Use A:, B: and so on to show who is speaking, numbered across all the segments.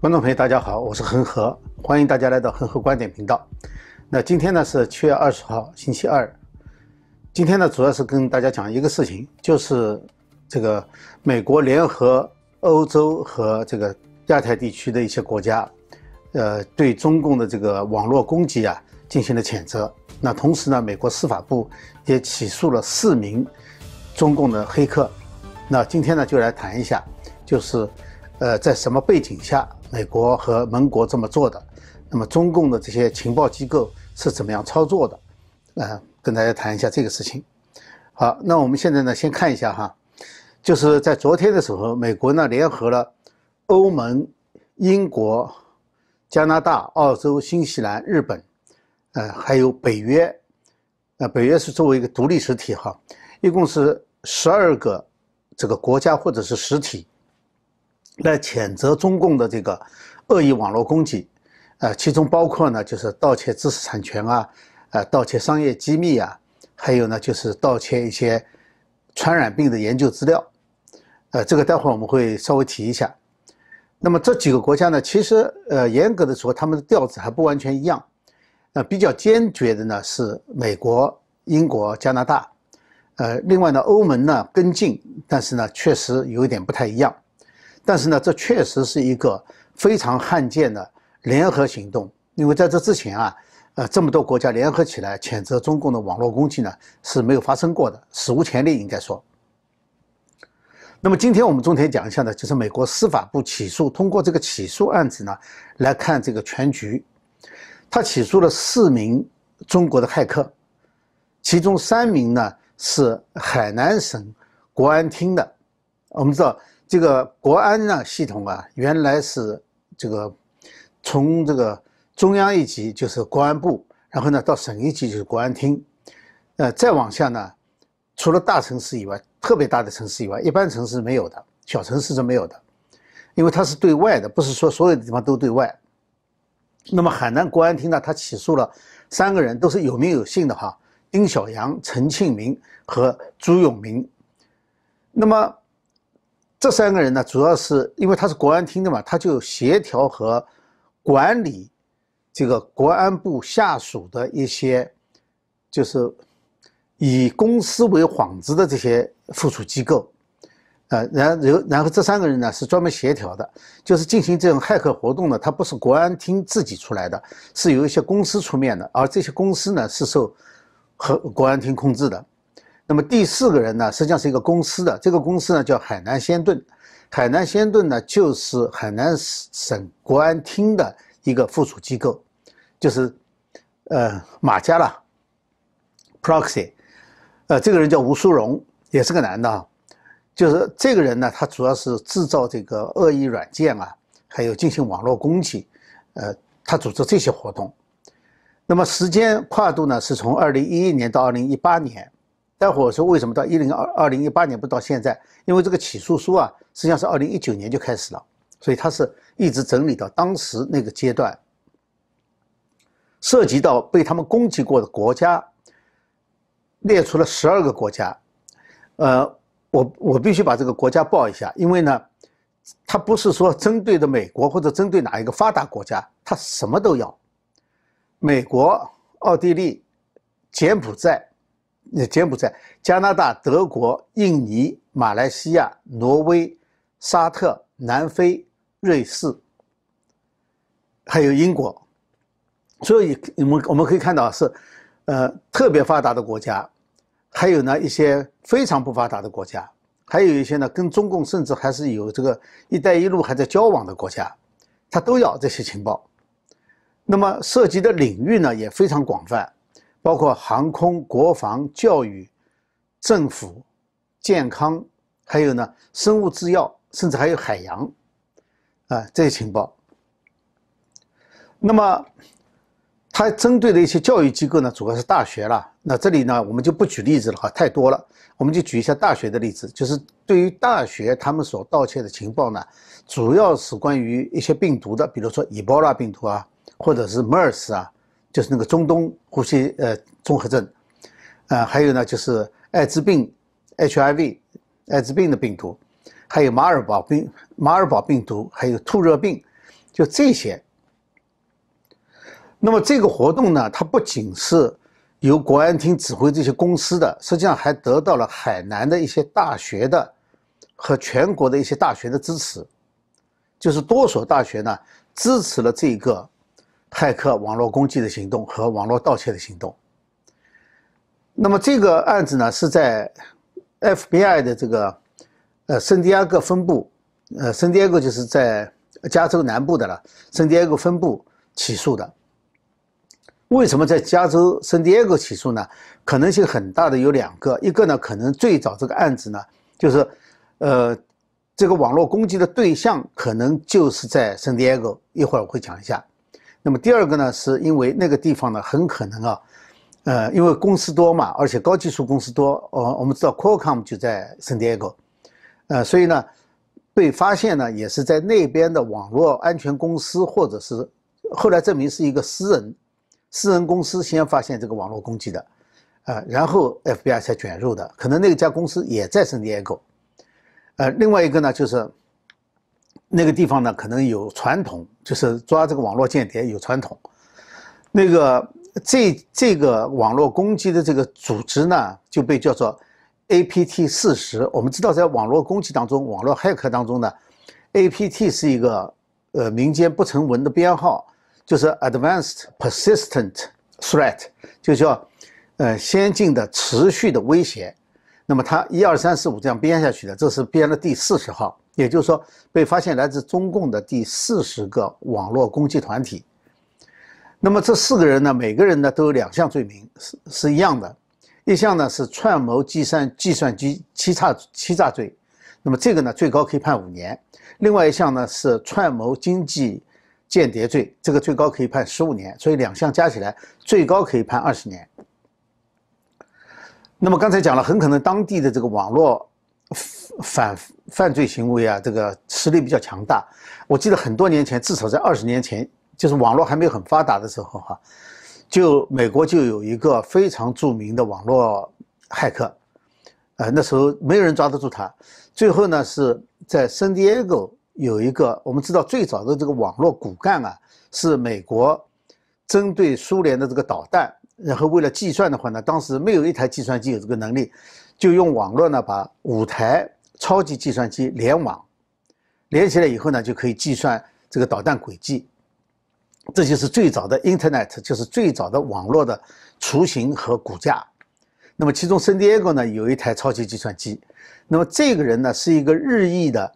A: 观众朋友，大家好，我是恒河，欢迎大家来到恒河观点频道。那今天呢是七月二十号，星期二。今天呢主要是跟大家讲一个事情，就是这个美国联合欧洲和这个亚太地区的一些国家，呃，对中共的这个网络攻击啊进行了谴责。那同时呢，美国司法部也起诉了四名中共的黑客。那今天呢就来谈一下，就是呃，在什么背景下？美国和盟国这么做的，那么中共的这些情报机构是怎么样操作的？呃，跟大家谈一下这个事情。好，那我们现在呢，先看一下哈，就是在昨天的时候，美国呢联合了欧盟、英国、加拿大、澳洲、新西兰、日本，呃，还有北约，呃，北约是作为一个独立实体哈，一共是十二个这个国家或者是实体。来谴责中共的这个恶意网络攻击，呃，其中包括呢，就是盗窃知识产权啊，呃，盗窃商业机密啊，还有呢，就是盗窃一些传染病的研究资料，呃，这个待会我们会稍微提一下。那么这几个国家呢，其实呃，严格地说，他们的调子还不完全一样。那比较坚决的呢是美国、英国、加拿大，呃，另外呢，欧盟呢跟进，但是呢，确实有一点不太一样。但是呢，这确实是一个非常罕见的联合行动，因为在这之前啊，呃，这么多国家联合起来谴责中共的网络攻击呢是没有发生过的，史无前例应该说。那么今天我们重点讲一下呢，就是美国司法部起诉，通过这个起诉案子呢来看这个全局，他起诉了四名中国的骇客，其中三名呢是海南省国安厅的，我们知道。这个国安呢系统啊，原来是这个从这个中央一级就是国安部，然后呢到省一级就是国安厅，呃，再往下呢，除了大城市以外，特别大的城市以外，一般城市没有的，小城市是没有的，因为它是对外的，不是说所有的地方都对外。那么海南国安厅呢，他起诉了三个人，都是有名有姓的哈，丁小阳、陈庆明和朱永明，那么。这三个人呢，主要是因为他是国安厅的嘛，他就协调和管理这个国安部下属的一些，就是以公司为幌子的这些附属机构，呃，然后然后这三个人呢是专门协调的，就是进行这种骇客活动的，他不是国安厅自己出来的，是由一些公司出面的，而这些公司呢是受和国安厅控制的。那么第四个人呢，实际上是一个公司的，这个公司呢叫海南仙盾，海南仙盾呢就是海南省国安厅的一个附属机构，就是呃马家了，proxy，呃这个人叫吴书荣，也是个男的，就是这个人呢，他主要是制造这个恶意软件啊，还有进行网络攻击，呃，他组织这些活动，那么时间跨度呢是从二零一一年到二零一八年。待会我说为什么到一零二二零一八年不到现在？因为这个起诉书啊，实际上是二零一九年就开始了，所以它是一直整理到当时那个阶段。涉及到被他们攻击过的国家，列出了十二个国家。呃，我我必须把这个国家报一下，因为呢，它不是说针对的美国或者针对哪一个发达国家，它什么都要。美国、奥地利、柬埔寨。那柬埔寨、加拿大、德国、印尼、马来西亚、挪威、沙特、南非、瑞士，还有英国，所以我们我们可以看到是，呃，特别发达的国家，还有呢一些非常不发达的国家，还有一些呢跟中共甚至还是有这个“一带一路”还在交往的国家，他都要这些情报，那么涉及的领域呢也非常广泛。包括航空、国防、教育、政府、健康，还有呢生物制药，甚至还有海洋，啊这些情报。那么，它针对的一些教育机构呢，主要是大学了。那这里呢，我们就不举例子了哈，太多了。我们就举一下大学的例子，就是对于大学他们所盗窃的情报呢，主要是关于一些病毒的，比如说 Ebola 病毒啊，或者是 MERS 啊。就是那个中东呼吸呃综合症，啊，还有呢就是艾滋病 HIV 艾滋病的病毒，还有马尔堡病马尔堡病毒，还有兔热病，就这些。那么这个活动呢，它不仅是由国安厅指挥这些公司的，实际上还得到了海南的一些大学的和全国的一些大学的支持，就是多所大学呢支持了这个。骇客网络攻击的行动和网络盗窃的行动。那么这个案子呢，是在 FBI 的这个呃圣地亚哥分部，呃圣地亚哥就是在加州南部的了。圣地亚哥分部起诉的。为什么在加州圣地亚哥起诉呢？可能性很大的有两个，一个呢可能最早这个案子呢，就是呃这个网络攻击的对象可能就是在圣地亚哥，一会儿我会讲一下。那么第二个呢，是因为那个地方呢很可能啊，呃，因为公司多嘛，而且高技术公司多。我我们知道 Qualcomm 就在圣迭戈，呃，所以呢，被发现呢也是在那边的网络安全公司，或者是后来证明是一个私人私人公司先发现这个网络攻击的，呃，然后 FBI 才卷入的。可能那家公司也在圣迭戈。呃，另外一个呢就是。那个地方呢，可能有传统，就是抓这个网络间谍有传统。那个这这个网络攻击的这个组织呢，就被叫做 APT 四十。我们知道，在网络攻击当中，网络黑客当中呢，APT 是一个呃民间不成文的编号，就是 Advanced Persistent Threat，就叫呃先进的持续的威胁。那么它一二三四五这样编下去的，这是编了第四十号。也就是说，被发现来自中共的第四十个网络攻击团体。那么这四个人呢，每个人呢都有两项罪名是是一样的，一项呢是串谋计算计算机欺诈欺诈罪，那么这个呢最高可以判五年；另外一项呢是串谋经济间谍罪，这个最高可以判十五年，所以两项加起来最高可以判二十年。那么刚才讲了，很可能当地的这个网络。反犯罪行为啊，这个实力比较强大。我记得很多年前，至少在二十年前，就是网络还没有很发达的时候哈，就美国就有一个非常著名的网络骇客，呃，那时候没有人抓得住他。最后呢，是在圣地 g o 有一个，我们知道最早的这个网络骨干啊，是美国针对苏联的这个导弹，然后为了计算的话呢，当时没有一台计算机有这个能力。就用网络呢，把五台超级计算机联网，连起来以后呢，就可以计算这个导弹轨迹。这就是最早的 Internet，就是最早的网络的雏形和骨架。那么其中圣地亚哥呢有一台超级计算机。那么这个人呢是一个日裔的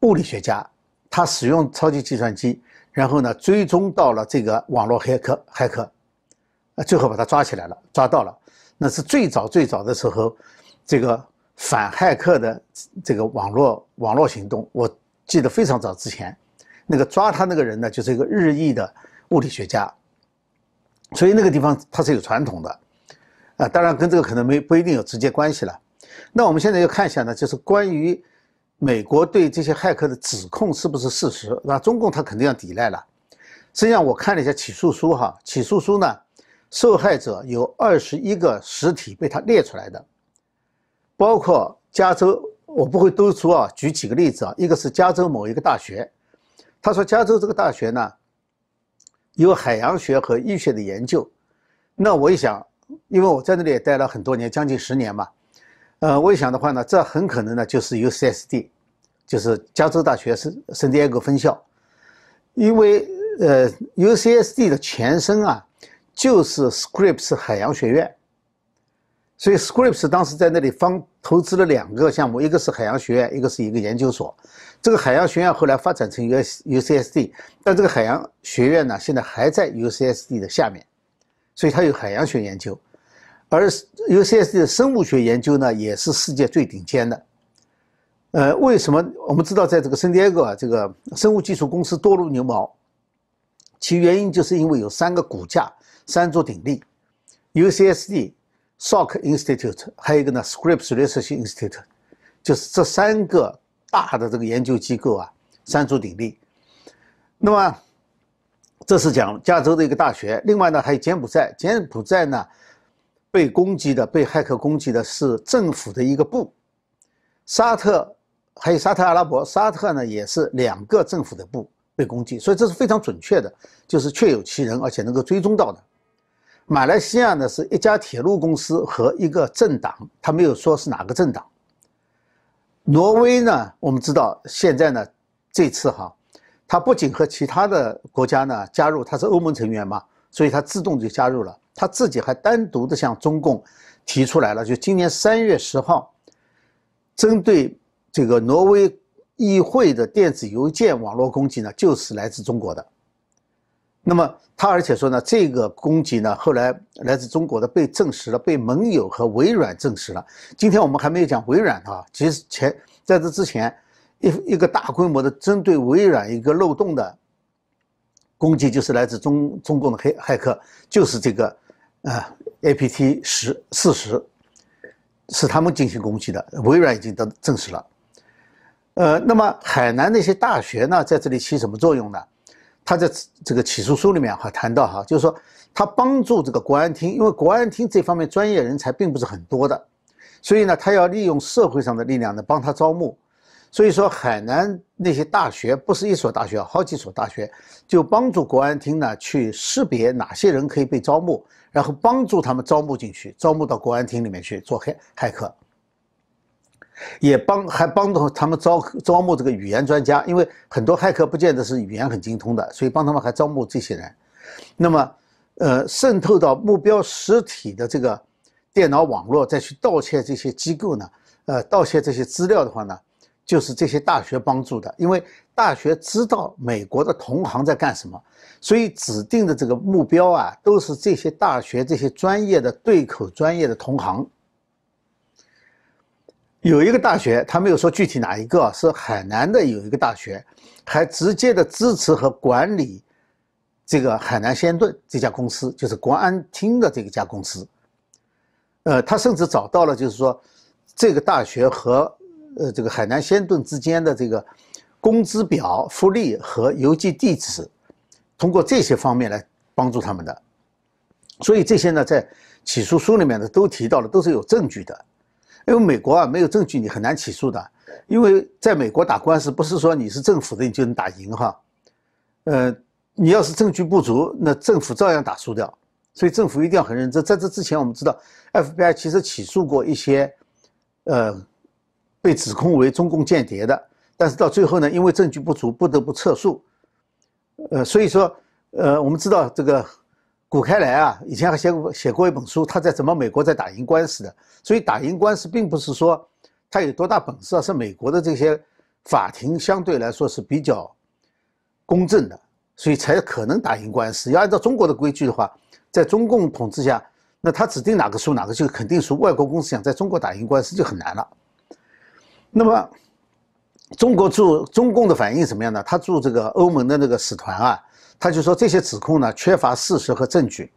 A: 物理学家，他使用超级计算机，然后呢追踪到了这个网络黑客，黑客，最后把他抓起来了，抓到了。那是最早最早的时候。这个反骇客的这个网络网络行动，我记得非常早之前，那个抓他那个人呢，就是一个日裔的物理学家，所以那个地方它是有传统的，啊，当然跟这个可能没不一定有直接关系了。那我们现在要看一下呢，就是关于美国对这些骇客的指控是不是事实，那中共他肯定要抵赖了。实际上我看了一下起诉书哈，起诉书呢，受害者有二十一个实体被他列出来的。包括加州，我不会都说啊，举几个例子啊。一个是加州某一个大学，他说加州这个大学呢，有海洋学和医学的研究。那我一想，因为我在那里也待了很多年，将近十年嘛，呃，我一想的话呢，这很可能呢就是 U C S D，就是加州大学圣圣地亚哥分校，因为呃，U C S D 的前身啊，就是 Scripps 海洋学院。所以，Scripps 当时在那里方投资了两个项目，一个是海洋学院，一个是一个研究所。这个海洋学院后来发展成 U U C S D，但这个海洋学院呢，现在还在 U C S D 的下面，所以它有海洋学研究。而 U C S D 的生物学研究呢，也是世界最顶尖的。呃，为什么我们知道在这个圣地亚哥这个生物技术公司多如牛毛？其原因就是因为有三个骨架三足鼎立，U C S D。Salk Institute，还有一个呢，Scripps Research Institute，就是这三个大的这个研究机构啊，三足鼎立。那么，这是讲加州的一个大学。另外呢，还有柬埔寨，柬埔寨呢被攻击的、被黑客攻击的是政府的一个部。沙特还有沙特阿拉伯，沙特呢也是两个政府的部被攻击，所以这是非常准确的，就是确有其人，而且能够追踪到的。马来西亚呢是一家铁路公司和一个政党，他没有说是哪个政党。挪威呢，我们知道现在呢，这次哈，它不仅和其他的国家呢加入，它是欧盟成员嘛，所以它自动就加入了，他自己还单独的向中共提出来了。就今年三月十号，针对这个挪威议会的电子邮件网络攻击呢，就是来自中国的。那么，他而且说呢，这个攻击呢，后来来自中国的被证实了，被盟友和微软证实了。今天我们还没有讲微软啊，其实前在这之前，一一个大规模的针对微软一个漏洞的攻击，就是来自中中共的黑骇客，就是这个啊，APT 十四十，是他们进行攻击的，微软已经得证实了。呃，那么海南那些大学呢，在这里起什么作用呢？他在这个起诉书里面哈谈到哈，就是说他帮助这个国安厅，因为国安厅这方面专业人才并不是很多的，所以呢，他要利用社会上的力量呢帮他招募。所以说，海南那些大学不是一所大学，好几所大学就帮助国安厅呢去识别哪些人可以被招募，然后帮助他们招募进去，招募到国安厅里面去做黑骇客。也帮还帮助他们招招募这个语言专家，因为很多骇客不见得是语言很精通的，所以帮他们还招募这些人。那么，呃，渗透到目标实体的这个电脑网络，再去盗窃这些机构呢？呃，盗窃这些资料的话呢，就是这些大学帮助的，因为大学知道美国的同行在干什么，所以指定的这个目标啊，都是这些大学这些专业的对口专业的同行。有一个大学，他没有说具体哪一个是海南的，有一个大学，还直接的支持和管理这个海南先盾这家公司，就是国安厅的这一家公司。呃，他甚至找到了，就是说，这个大学和呃这个海南先盾之间的这个工资表、福利和邮寄地址，通过这些方面来帮助他们的。所以这些呢，在起诉书里面呢都提到了，都是有证据的。因为美国啊，没有证据你很难起诉的，因为在美国打官司不是说你是政府的你就能打赢哈，呃，你要是证据不足，那政府照样打输掉，所以政府一定要很认真。在这之前，我们知道 FBI 其实起诉过一些，呃，被指控为中共间谍的，但是到最后呢，因为证据不足，不得不撤诉，呃，所以说，呃，我们知道这个。古开来啊，以前还写过写过一本书，他在怎么美国在打赢官司的，所以打赢官司并不是说他有多大本事，啊，是美国的这些法庭相对来说是比较公正的，所以才可能打赢官司。要按照中国的规矩的话，在中共统治下，那他指定哪个输哪个就肯定输。外国公司想在中国打赢官司就很难了。那么中国驻中共的反应怎么样呢？他驻这个欧盟的那个使团啊。他就说这些指控呢缺乏事实和证据，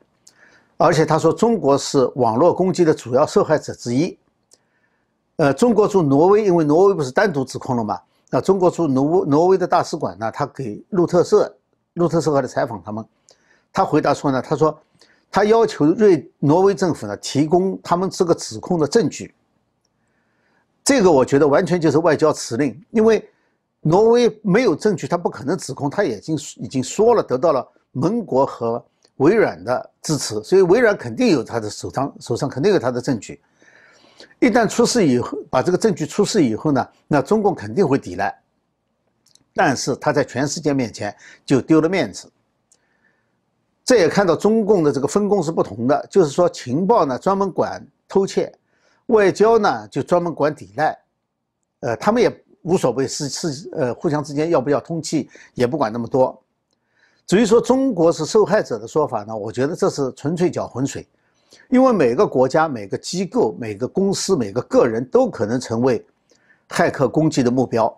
A: 而且他说中国是网络攻击的主要受害者之一。呃，中国驻挪威，因为挪威不是单独指控了嘛？那中国驻挪挪威的大使馆呢？他给路透社、路透社后来采访他们，他回答说呢，他说他要求瑞挪威政府呢提供他们这个指控的证据。这个我觉得完全就是外交辞令，因为。挪威没有证据，他不可能指控。他已经已经说了，得到了盟国和微软的支持，所以微软肯定有他的手上手上肯定有他的证据。一旦出事以后，把这个证据出示以后呢，那中共肯定会抵赖。但是他在全世界面前就丢了面子。这也看到中共的这个分工是不同的，就是说情报呢专门管偷窃，外交呢就专门管抵赖。呃，他们也。无所谓，是是呃，互相之间要不要通气也不管那么多。至于说中国是受害者的说法呢，我觉得这是纯粹搅浑水，因为每个国家、每个机构、每个公司、每个个人都可能成为骇客攻击的目标，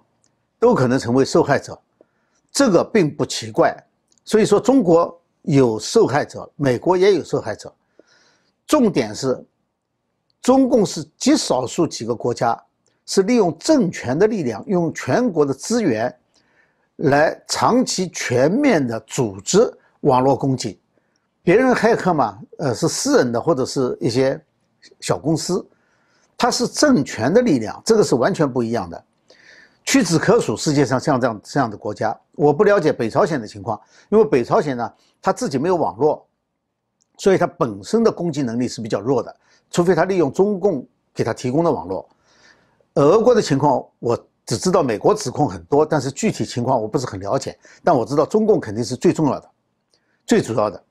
A: 都可能成为受害者，这个并不奇怪。所以说，中国有受害者，美国也有受害者，重点是中共是极少数几个国家。是利用政权的力量，用全国的资源，来长期全面的组织网络攻击。别人黑客嘛，呃，是私人的或者是一些小公司，他是政权的力量，这个是完全不一样的。屈指可数，世界上像这样这样的国家，我不了解北朝鲜的情况，因为北朝鲜呢，他自己没有网络，所以他本身的攻击能力是比较弱的，除非他利用中共给他提供的网络。俄国的情况，我只知道美国指控很多，但是具体情况我不是很了解。但我知道中共肯定是最重要的、最主要的。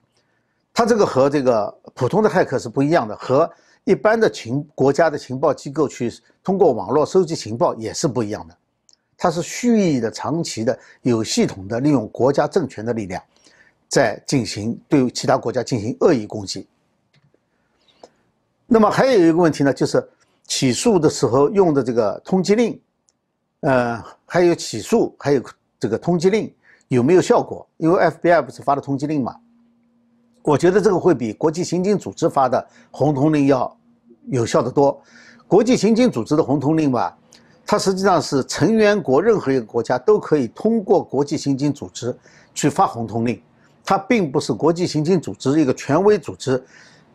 A: 他这个和这个普通的骇客是不一样的，和一般的情国家的情报机构去通过网络收集情报也是不一样的。他是蓄意的、长期的、有系统的利用国家政权的力量，在进行对其他国家进行恶意攻击。那么还有一个问题呢，就是。起诉的时候用的这个通缉令，呃，还有起诉，还有这个通缉令有没有效果？因为 FBI 不是发的通缉令嘛？我觉得这个会比国际刑警组织发的红通令要有效的多。国际刑警组织的红通令吧，它实际上是成员国任何一个国家都可以通过国际刑警组织去发红通令，它并不是国际刑警组织一个权威组织，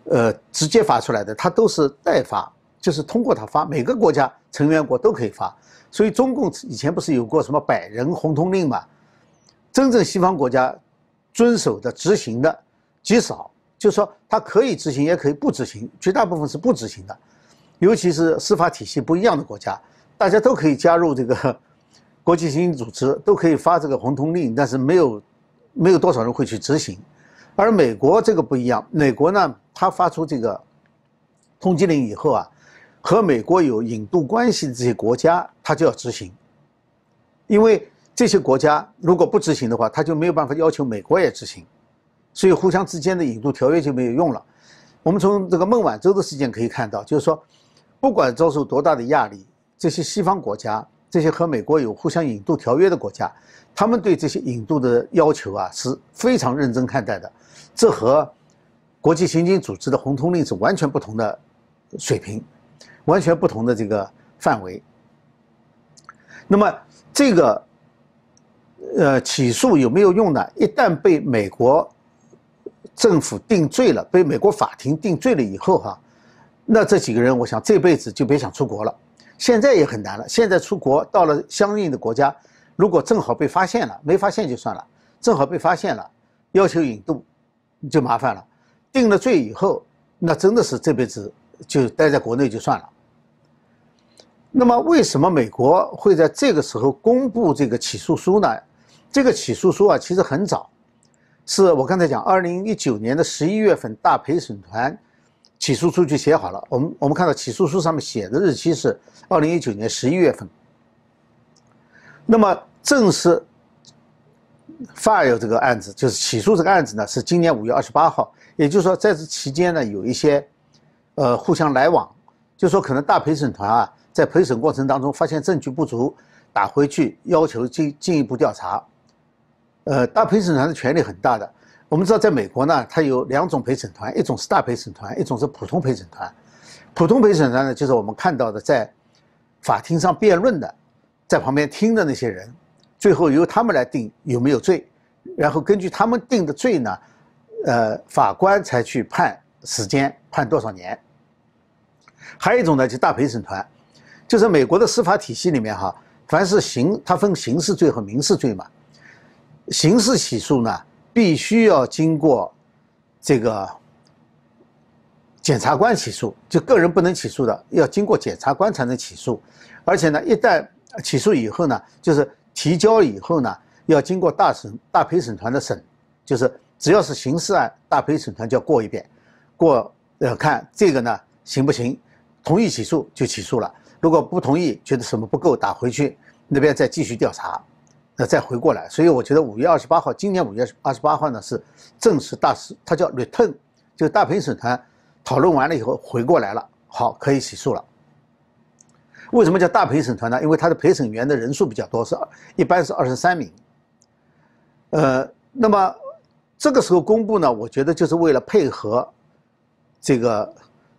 A: 呃，直接发出来的，它都是代发。就是通过它发，每个国家成员国都可以发，所以中共以前不是有过什么百人红通令嘛？真正西方国家遵守的、执行的极少，就是说它可以执行，也可以不执行，绝大部分是不执行的，尤其是司法体系不一样的国家，大家都可以加入这个国际刑警组织，都可以发这个红通令，但是没有没有多少人会去执行。而美国这个不一样，美国呢，他发出这个通缉令以后啊。和美国有引渡关系的这些国家，他就要执行，因为这些国家如果不执行的话，他就没有办法要求美国也执行，所以互相之间的引渡条约就没有用了。我们从这个孟晚舟的事件可以看到，就是说，不管遭受多大的压力，这些西方国家，这些和美国有互相引渡条约的国家，他们对这些引渡的要求啊是非常认真看待的，这和国际刑警组织的红通令是完全不同的水平。完全不同的这个范围。那么这个呃起诉有没有用呢？一旦被美国政府定罪了，被美国法庭定罪了以后哈，那这几个人，我想这辈子就别想出国了。现在也很难了，现在出国到了相应的国家，如果正好被发现了，没发现就算了；正好被发现了，要求引渡就麻烦了。定了罪以后，那真的是这辈子就待在国内就算了。那么，为什么美国会在这个时候公布这个起诉书呢？这个起诉书啊，其实很早，是我刚才讲，二零一九年的十一月份，大陪审团起诉书就写好了。我们我们看到起诉书上面写的日期是二零一九年十一月份。那么，正是 fire 这个案子，就是起诉这个案子呢，是今年五月二十八号。也就是说，在这期间呢，有一些呃互相来往，就说可能大陪审团啊。在陪审过程当中发现证据不足，打回去要求进进一步调查。呃，大陪审团的权力很大的。我们知道，在美国呢，它有两种陪审团，一种是大陪审团，一种是普通陪审团。普通陪审团呢，就是我们看到的在法庭上辩论的，在旁边听的那些人，最后由他们来定有没有罪，然后根据他们定的罪呢，呃，法官才去判时间，判多少年。还有一种呢，就大陪审团。就是美国的司法体系里面，哈，凡是刑，它分刑事罪和民事罪嘛。刑事起诉呢，必须要经过这个检察官起诉，就个人不能起诉的，要经过检察官才能起诉。而且呢，一旦起诉以后呢，就是提交以后呢，要经过大审大陪审团的审，就是只要是刑事案，大陪审团就要过一遍，过呃看这个呢行不行，同意起诉就起诉了。如果不同意，觉得什么不够，打回去，那边再继续调查，那再回过来。所以我觉得五月二十八号，今年五月二十八号呢是正式大使，他叫 return，就大陪审团讨论完了以后回过来了，好，可以起诉了。为什么叫大陪审团呢？因为他的陪审员的人数比较多，是一般是二十三名。呃，那么这个时候公布呢，我觉得就是为了配合这个。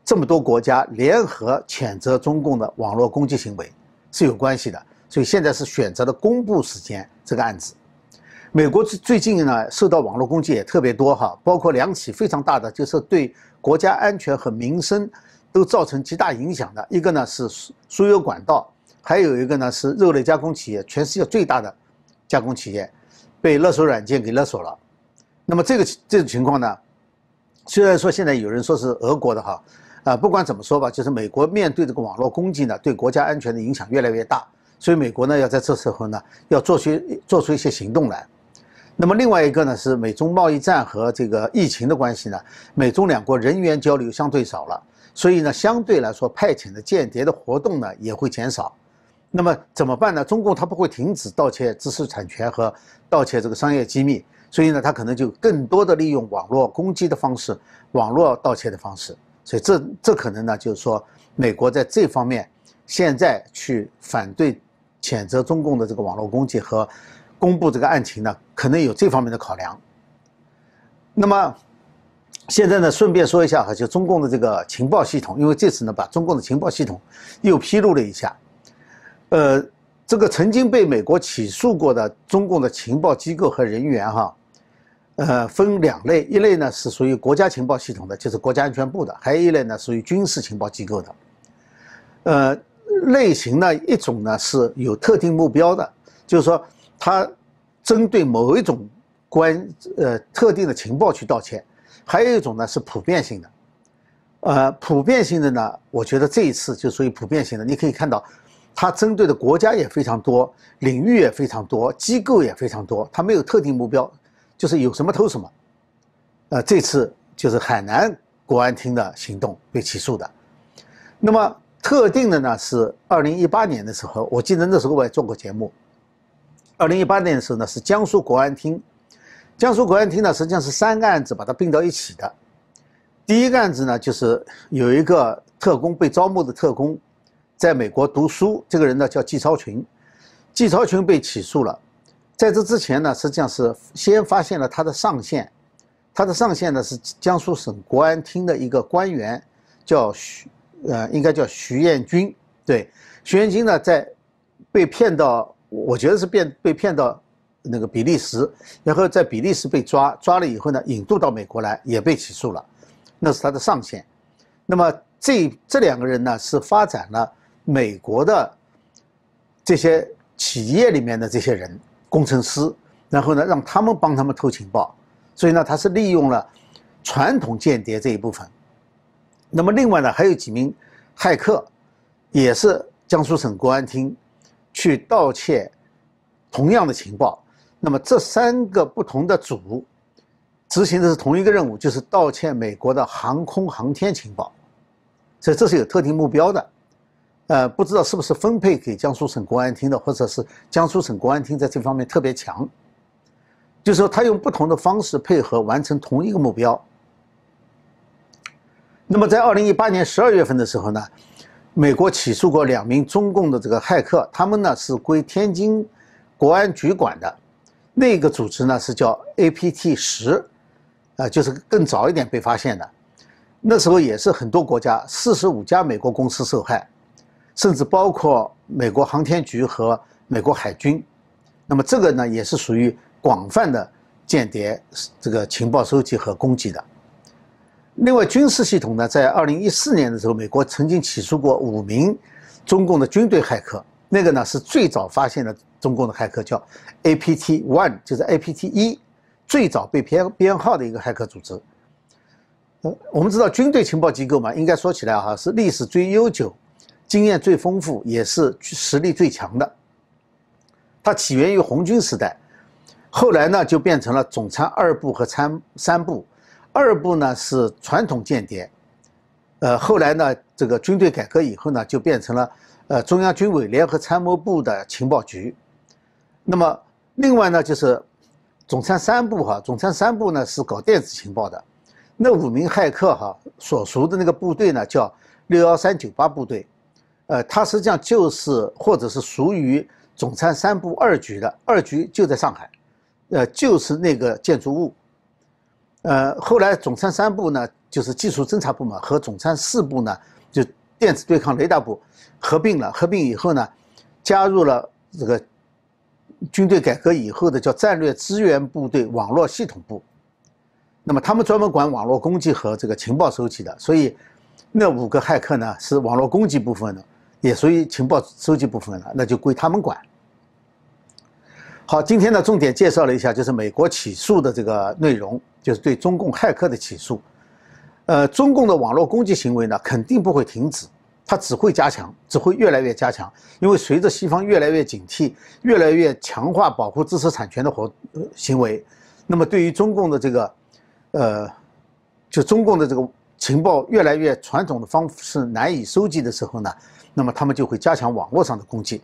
A: 这么多国家联合谴责中共的网络攻击行为是有关系的，所以现在是选择的公布时间。这个案子，美国最最近呢受到网络攻击也特别多哈，包括两起非常大的，就是对国家安全和民生都造成极大影响的。一个呢是输输油管道，还有一个呢是肉类加工企业，全世界最大的加工企业被勒索软件给勒索了。那么这个这种情况呢，虽然说现在有人说是俄国的哈。啊，不管怎么说吧，就是美国面对这个网络攻击呢，对国家安全的影响越来越大，所以美国呢要在这时候呢，要做出做出一些行动来。那么另外一个呢，是美中贸易战和这个疫情的关系呢，美中两国人员交流相对少了，所以呢，相对来说派遣的间谍的活动呢也会减少。那么怎么办呢？中共它不会停止盗窃知识产权和盗窃这个商业机密，所以呢，他可能就更多的利用网络攻击的方式，网络盗窃的方式。所以这这可能呢，就是说，美国在这方面现在去反对、谴责中共的这个网络攻击和公布这个案情呢，可能有这方面的考量。那么现在呢，顺便说一下哈，就中共的这个情报系统，因为这次呢把中共的情报系统又披露了一下，呃，这个曾经被美国起诉过的中共的情报机构和人员哈。呃，分两类，一类呢是属于国家情报系统的，就是国家安全部的；还有一类呢属于军事情报机构的。呃，类型呢一种呢是有特定目标的，就是说它针对某一种关呃特定的情报去盗窃；还有一种呢是普遍性的。呃，普遍性的呢，我觉得这一次就属于普遍性的。你可以看到，它针对的国家也非常多，领域也非常多，机构也非常多，它没有特定目标。就是有什么偷什么，呃，这次就是海南国安厅的行动被起诉的。那么特定的呢是二零一八年的时候，我记得那时候我也做过节目。二零一八年的时候呢是江苏国安厅，江苏国安厅呢实际上是三个案子把它并到一起的。第一个案子呢就是有一个特工被招募的特工，在美国读书，这个人呢叫季超群，季超群被起诉了。在这之前呢，实际上是先发现了他的上线，他的上线呢是江苏省国安厅的一个官员，叫徐，呃，应该叫徐艳军。对，徐艳军呢在被骗到，我觉得是骗被骗到那个比利时，然后在比利时被抓，抓了以后呢引渡到美国来也被起诉了，那是他的上线。那么这这两个人呢是发展了美国的这些企业里面的这些人。工程师，然后呢，让他们帮他们偷情报，所以呢，他是利用了传统间谍这一部分。那么另外呢，还有几名骇客，也是江苏省公安厅去盗窃同样的情报。那么这三个不同的组执行的是同一个任务，就是盗窃美国的航空航天情报，所以这是有特定目标的。呃，不知道是不是分配给江苏省公安厅的，或者是江苏省公安厅在这方面特别强，就是说他用不同的方式配合完成同一个目标。那么在二零一八年十二月份的时候呢，美国起诉过两名中共的这个骇客，他们呢是归天津国安局管的，那个组织呢是叫 APT 十，啊，就是更早一点被发现的，那时候也是很多国家四十五家美国公司受害。甚至包括美国航天局和美国海军，那么这个呢，也是属于广泛的间谍这个情报收集和攻击的。另外，军事系统呢，在二零一四年的时候，美国曾经起诉过五名中共的军队骇客。那个呢，是最早发现的中共的骇客，叫 APT One，就是 APT 一，最早被编编号的一个骇客组织。呃，我们知道军队情报机构嘛，应该说起来哈，是历史最悠久。经验最丰富，也是实力最强的。它起源于红军时代，后来呢就变成了总参二部和参三部。二部呢是传统间谍，呃，后来呢这个军队改革以后呢，就变成了呃中央军委联合参谋部的情报局。那么另外呢就是总参三部哈，总参三部呢是搞电子情报的。那五名骇客哈所属的那个部队呢叫六幺三九八部队。呃，它实际上就是或者是属于总参三部二局的，二局就在上海，呃，就是那个建筑物，呃，后来总参三部呢，就是技术侦察部门和总参四部呢，就电子对抗雷达部合并了，合并以后呢，加入了这个军队改革以后的叫战略支援部队网络系统部，那么他们专门管网络攻击和这个情报收集的，所以那五个骇客呢是网络攻击部分的。也属于情报收集部分了，那就归他们管。好，今天呢，重点介绍了一下，就是美国起诉的这个内容，就是对中共骇客的起诉。呃，中共的网络攻击行为呢，肯定不会停止，它只会加强，只会越来越加强。因为随着西方越来越警惕，越来越强化保护知识产权的活行为，那么对于中共的这个，呃，就中共的这个情报，越来越传统的方式难以收集的时候呢？那么他们就会加强网络上的攻击，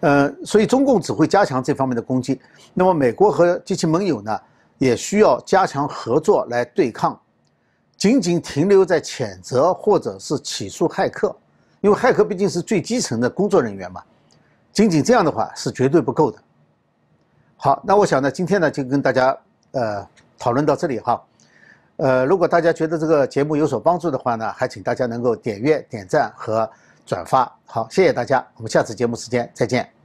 A: 呃，所以中共只会加强这方面的攻击。那么美国和及其盟友呢，也需要加强合作来对抗。仅仅停留在谴责或者是起诉骇客，因为骇客毕竟是最基层的工作人员嘛，仅仅这样的话是绝对不够的。好，那我想呢，今天呢就跟大家呃讨论到这里哈。呃，如果大家觉得这个节目有所帮助的话呢，还请大家能够点阅、点赞和。转发好，谢谢大家，我们下次节目时间再见。